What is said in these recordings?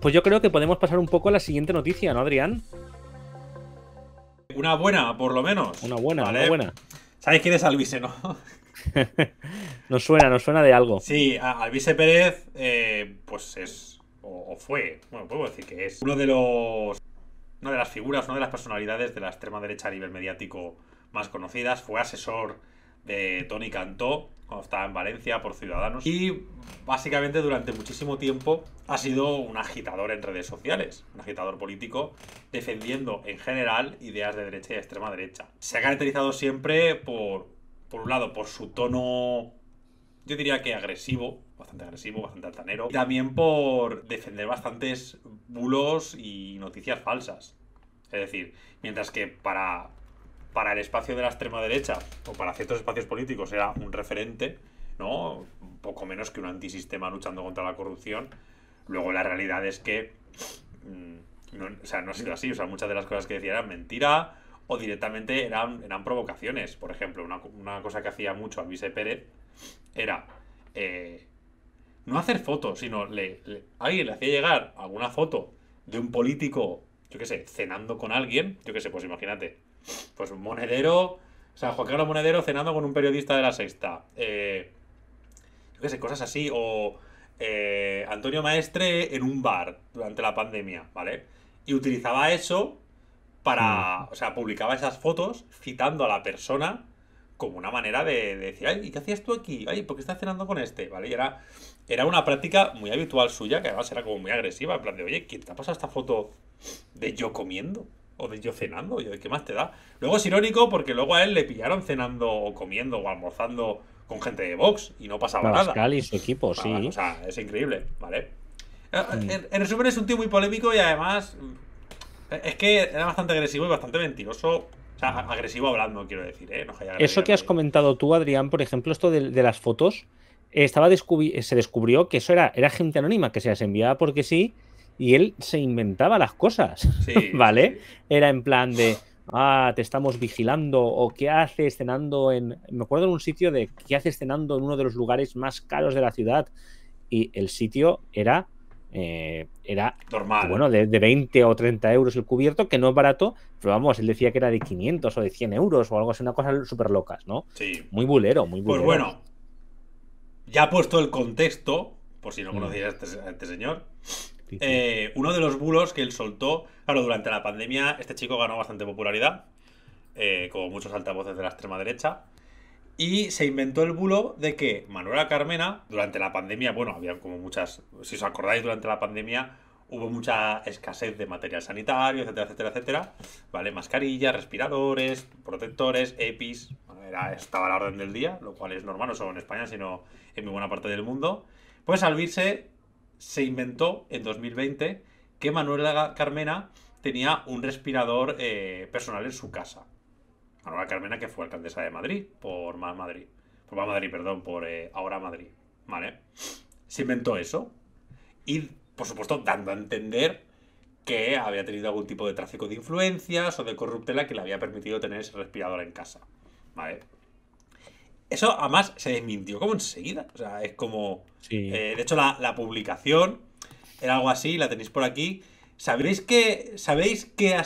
Pues yo creo que podemos pasar un poco a la siguiente noticia, ¿no, Adrián? Una buena, por lo menos. Una buena, una buena. ¿Sabéis quién es Alvise, no? nos suena, nos suena de algo. Sí, Alvise Pérez, eh, pues es, o, fue, bueno, puedo decir que es uno de los, una de las figuras, una de las personalidades de la extrema derecha a nivel mediático más conocidas. Fue asesor de Tony Cantó cuando estaba en Valencia por Ciudadanos. Y básicamente durante muchísimo tiempo ha sido un agitador en redes sociales, un agitador político, defendiendo en general ideas de derecha y extrema derecha. Se ha caracterizado siempre por, por un lado, por su tono, yo diría que agresivo, bastante agresivo, bastante altanero, y también por defender bastantes bulos y noticias falsas. Es decir, mientras que para, para el espacio de la extrema derecha o para ciertos espacios políticos era un referente, ¿no? Un poco menos que un antisistema luchando contra la corrupción. Luego la realidad es que mm, no, o sea, no ha sido así. O sea, muchas de las cosas que decía eran mentira o directamente eran, eran provocaciones. Por ejemplo, una, cosa que hacía mucho Vice Pérez era eh, no hacer fotos, sino le, alguien le hacía llegar alguna foto de un político, yo qué sé, cenando con alguien. Yo qué sé, pues imagínate pues Monedero, o sea, Joaquín Carlos Monedero cenando con un periodista de la sexta. Eh, yo qué sé, cosas así. O eh, Antonio Maestre en un bar durante la pandemia, ¿vale? Y utilizaba eso para, mm. o sea, publicaba esas fotos citando a la persona como una manera de, decir, ay, ¿y qué hacías tú aquí? Ay, ¿por qué estás cenando con este? ¿Vale? Y era, era una práctica muy habitual suya, que además era como muy agresiva, en plan de, oye, ¿quién te ha pasado esta foto de yo comiendo? o de yo cenando, yo qué más te da. Luego es irónico porque luego a él le pillaron cenando o comiendo o almorzando con gente de Vox y no pasaba Pascal nada. y su equipo, ah, sí. o sea, es increíble, ¿vale? Eh, eh, mm. En, resumen, es un tío muy polémico y además mm, es que era bastante agresivo y bastante mentiroso. O sea, ah. agresivo hablando, quiero decir, ¿eh? Eso que has comentado tú, Adrián, por ejemplo, esto de, las fotos, estaba se descubrió que eso era, era gente anónima, que se las enviaba porque sí, y él se inventaba las cosas, sí, ¿vale? Era en plan de, ah, te estamos vigilando o qué hace cenando en... Me acuerdo en un sitio de, ¿qué hace cenando en uno de los lugares más caros de la ciudad? Y el sitio era... Eh, era normal. Bueno, de, 20 o 30 euros el cubierto, que no es barato, pero vamos, él decía que era de 500 o de 100 euros o algo así, una cosa súper locas, ¿no? Sí. Muy bulero, muy pues bulero. Pues bueno, ya puesto el contexto, por si no mm. conocías a este, este señor, eh, uno de los bulos que él soltó, claro, durante la pandemia este chico ganó bastante popularidad, eh, como muchos altavoces de la extrema derecha, y se inventó el bulo de que Manuela Carmena, durante la pandemia, bueno, había como muchas, si os acordáis, durante la pandemia hubo mucha escasez de material sanitario, etcétera, etcétera, etcétera, ¿vale? Mascarillas, respiradores, protectores, EPIs, era, estaba a la orden del día, lo cual es normal, no solo en España, sino en muy buena parte del mundo. Pues al virse se inventó en 2020 que Manuela Carmena tenía un respirador eh, personal en su casa. Manuela Carmena, que fue alcaldesa de Madrid, por más Madrid. Por Madrid, perdón, por eh, ahora Madrid. ¿Vale? Se inventó eso. Y, por supuesto, dando a entender que había tenido algún tipo de tráfico de influencias o de corruptela que le había permitido tener ese respirador en casa. ¿Vale? Eso además se desmintió como enseguida. O sea, es como. Eh, de hecho, la, publicación era algo así, la tenéis por aquí. ¿Sabréis que. ¿Sabéis que,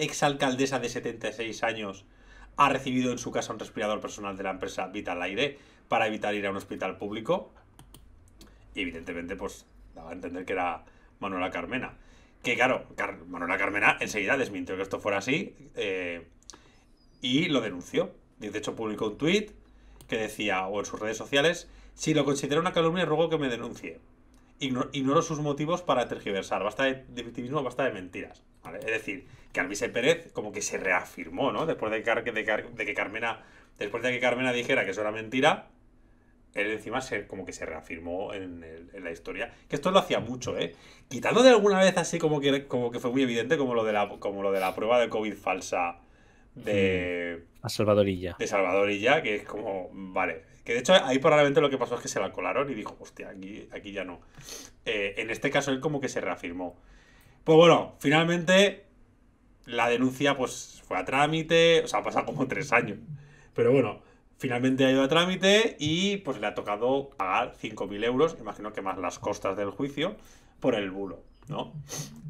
exalcaldesa de 76 años ha recibido en su casa un respirador personal de la empresa Vital Aire para evitar ir a un hospital público? Y evidentemente, pues, daba a entender que era Manuela Carmena. Que claro, Manuela Carmena enseguida desmintió que esto fuera así eh, y lo denunció. De hecho, publicó un tuit que decía, o en sus redes sociales, si lo considero una calumnia, ruego que me denuncie. Ignoro, sus motivos para tergiversar. Basta de, victimismo, basta de mentiras. Es decir, que Alvise Pérez como que se reafirmó, ¿no? Después de, que, de, Carmena, después de que Carmena dijera que eso era mentira, él encima se, como que se reafirmó en, la historia. Que esto lo hacía mucho, ¿eh? Quitando de alguna vez así como que, como que fue muy evidente, como lo de como lo de la prueba de COVID falsa de. A Salvadorilla. De Salvadorilla, que es como. Vale. Que de hecho ahí probablemente lo que pasó es que se la colaron y dijo, hostia, aquí, aquí ya no. Eh, en este caso él como que se reafirmó. Pues bueno, finalmente la denuncia pues fue a trámite, o sea, ha pasado como tres años. Pero bueno, finalmente ha ido a trámite y pues le ha tocado pagar 5.000 euros, imagino que más las costas del juicio, por el bulo. ¿no?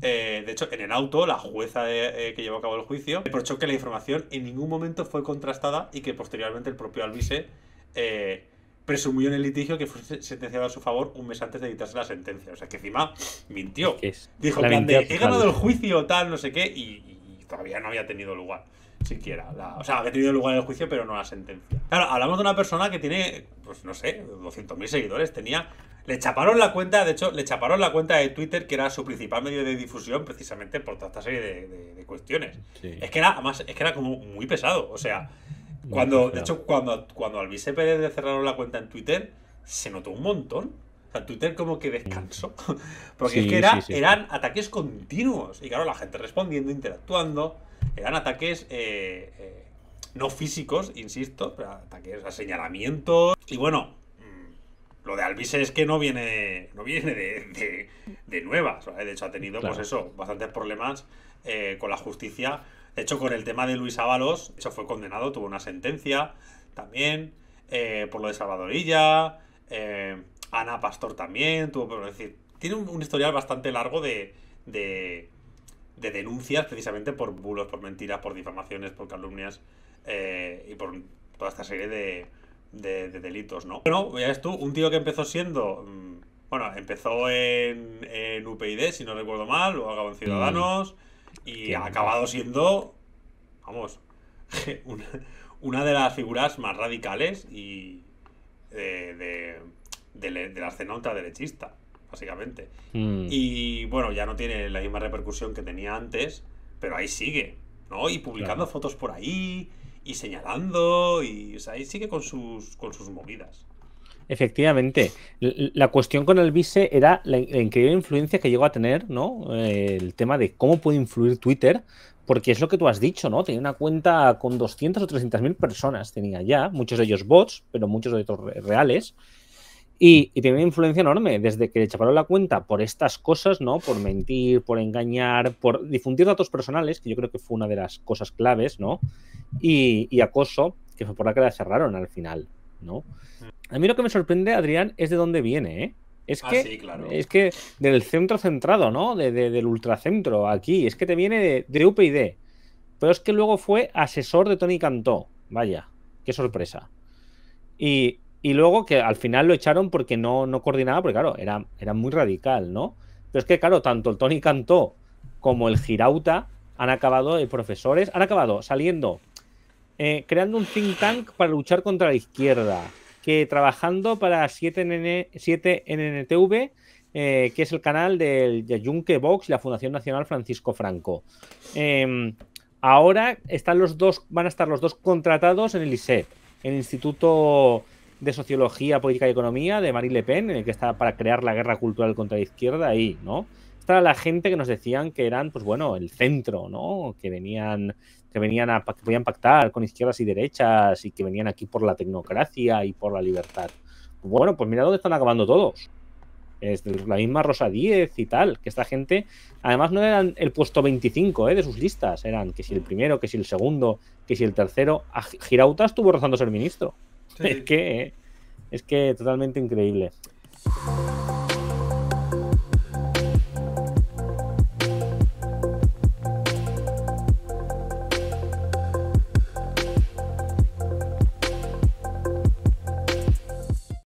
Eh, de hecho, en el auto, la jueza eh, que llevó a cabo el juicio reprochó que la información en ningún momento fue contrastada y que posteriormente el propio Albise eh, presumió en el litigio que fue sentenciado a su favor un mes antes de editarse la sentencia. O sea, que encima mintió. Es que Dijo, plan de, ganado el juicio, tal, no sé qué, y, todavía no había tenido lugar siquiera. o sea, había tenido lugar el juicio, pero no la sentencia. Claro, hablamos de una persona que tiene, pues no sé, 200.000 seguidores. Tenía le chaparon la cuenta, de hecho, le chaparon la cuenta de Twitter, que era su principal medio de difusión, precisamente por toda esta serie de, cuestiones. Es que era, además, es que era como muy pesado. O sea, cuando, de hecho, cuando, cuando al Pérez le cerraron la cuenta en Twitter, se notó un montón. O sea, Twitter como que descansó. Mm. Porque es que eran ataques continuos. Y claro, la gente respondiendo, interactuando. Eran ataques. Eh, eh, no físicos, insisto, pero ataques a señalamientos. Y bueno, lo de Alvise es que no viene, no viene de, de, de nuevas. De hecho, ha tenido, pues eso, bastantes problemas eh, con la justicia. De hecho, con el tema de Luis Ábalos, eso fue condenado, tuvo una sentencia también, eh, por lo de Salvadorilla, eh, Ana Pastor también, tuvo, decir, tiene un, historial bastante largo de, de, denuncias precisamente por bulos, por mentiras, por difamaciones, por calumnias y por toda esta serie de, de, delitos, ¿no? Bueno, ya ves tú, un tío que empezó siendo. Mm, bueno, empezó en, en UPyD, si no recuerdo mal, o acabó en mm. Ciudadanos y ha acabado siendo, vamos, una, de las figuras más radicales y de, de, de, la escena ultraderechista, básicamente. Mm. Y bueno, ya no tiene la misma repercusión que tenía antes, pero ahí sigue, ¿no? Y publicando fotos por ahí y señalando y, o sea, sigue con sus, con sus movidas. Efectivamente. La cuestión con el vice era la, increíble influencia que llegó a tener, ¿no? Eh, el tema de cómo puede influir Twitter, porque es lo que tú has dicho, ¿no? Tenía una cuenta con 200 o 300 mil personas, tenía ya, muchos de ellos bots, pero muchos de ellos reales. Y, tiene una influencia enorme desde que le chaparon la cuenta por estas cosas, ¿no? Por mentir, por engañar, por difundir datos personales, que yo creo que fue una de las cosas claves, ¿no? Y, y acoso, que fue por la que la cerraron al final, ¿no? Mm. A mí lo que me sorprende, Adrián, es de dónde viene, ¿eh? Es, ah, que, sí, claro. es que del centro centrado, ¿no? De, del ultracentro, aquí. Es que te viene de, de UPyD. Pero es que luego fue asesor de Tony Cantó. Vaya, qué sorpresa. Y, y luego que al final lo echaron porque no, no coordinaba, porque claro, era, era muy radical, ¿no? Pero es que, claro, tanto el Tony Cantó como el Girauta han acabado, de profesores, han acabado saliendo, eh, creando un think tank para luchar contra la izquierda, que trabajando para 7 nntv eh, que es el canal del de Box y la Fundación Nacional Francisco Franco. Em, ahora están los dos, van a estar los dos contratados en el ISEP, el Instituto de Sociología, Política y Economía de Marie Le Pen, en el que está para crear la guerra cultural contra la izquierda ahí, ¿no? Estaba la gente que nos decían que eran, pues bueno, el centro, ¿no? Que venían, que venían a, podían pactar con izquierdas y derechas y que venían aquí por la tecnocracia y por la libertad. Bueno, pues mira dónde están acabando todos. Es la misma Rosa 10 y tal, que esta gente, además no eran el puesto 25 ¿eh? de sus listas, eran que si el primero, que si el segundo, que si el tercero, Girauta estuvo rozando ser ministro. Es que, eh, es que totalmente increíble.